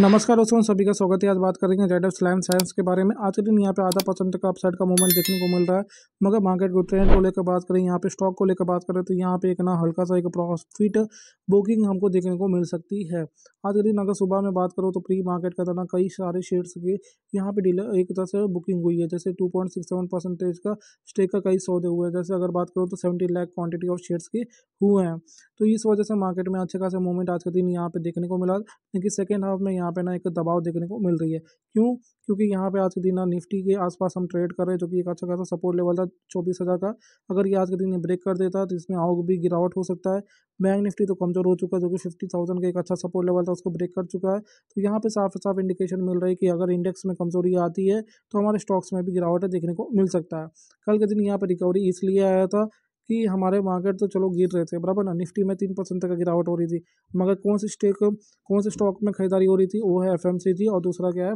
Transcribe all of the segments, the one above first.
नमस्कार दोस्तों सभी का स्वागत है आज बात करेंगे रेड ऑफ साइंस के बारे में आज के दिन यहाँ पे आधा परसेंट का अपसाइड का मूवमेंट देखने को मिल रहा है मगर मार्केट को ट्रेंड को लेकर बात करें यहाँ पे स्टॉक को लेकर बात करें तो यहाँ पे एक ना हल्का सा एक प्रॉफिट बुकिंग हमको देखने को मिल सकती है आज के दिन अगर सुबह में बात करो तो प्री मार्केट का तरह कई सारे शेयर्स के यहाँ पे डीलर एक तरह से बुकिंग हुई है जैसे two point six seven percentage का स्टेक का कई सौदे हुए हैं जैसे अगर बात करो तो seventy lakh quantity of shares की हुए हैं तो इस वजह से मार्केट में अच्छे खासा मूवमेंट आज के दिन यहाँ पे देखने को मिला लेकिन सेकेंड हाफ में यहाँ पे ना एक दबाव देखने को मिल रही है क्यों क्योंकि यहाँ पे आज के दिन ना निफ्टी के आसपास हम ट्रेड कर रहे हैं जो कि एक अच्छा खासा सपोर्ट लेवल था चौबीस हज़ार का अगर ये आज के दिन ब्रेक कर देता तो इसमें और भी गिरावट हो सकता है बैंक निफ्टी तो कमज़ोर हो चुका है जो कि फिफ्टी थाउजेंड का एक अच्छा सपोर्ट लेवल था उसको ब्रेक कर चुका है तो यहाँ पे साफ साफ इंडिकेशन मिल रही है कि अगर इंडेक्स में कमज़ोरी आती है तो हमारे स्टॉक्स में भी गिरावट देखने को मिल सकता है कल के दिन यहाँ पर रिकवरी इसलिए आया था कि हमारे मार्केट तो चलो गिर रहे थे बराबर ना निफ्टी में तीन परसेंट तक गिरावट हो रही थी मगर कौन से स्टेक कौन से स्टॉक में खरीदारी हो रही थी वो है एफ और दूसरा क्या है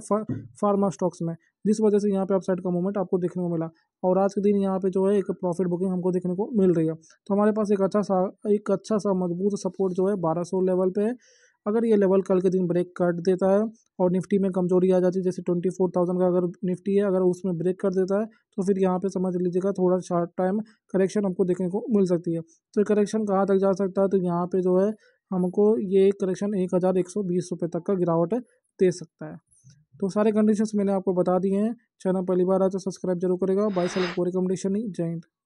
फार्मा स्टॉक्स में जिस वजह से यहाँ पे अपसाइड का मूवमेंट आपको देखने को मिला और आज के दिन यहाँ पे जो है एक प्रॉफिट बुकिंग हमको देखने को मिल रही है तो हमारे पास एक अच्छा सा एक अच्छा सा मजबूत सपोर्ट जो है बारह लेवल पे है अगर ये लेवल कल के दिन ब्रेक कर देता है और निफ्टी में कमजोरी आ जाती है जैसे ट्वेंटी फोर थाउजेंड का अगर निफ्टी है अगर उसमें ब्रेक कर देता है तो फिर यहाँ पे समझ लीजिएगा थोड़ा शार्ट टाइम करेक्शन हमको देखने को मिल सकती है तो करेक्शन कहाँ तक जा सकता है तो यहाँ पर जो है हमको ये करेक्शन एक हज़ार एक सौ बीस रुपये तक का गिरावट दे सकता है तो सारे कंडीशंस मैंने आपको बता दिए हैं चैनल पहली बार आए तो सब्सक्राइब जरूर करेगा बाई सेलेक्ट कोई रिकमेंडेशन नहीं जय हिंद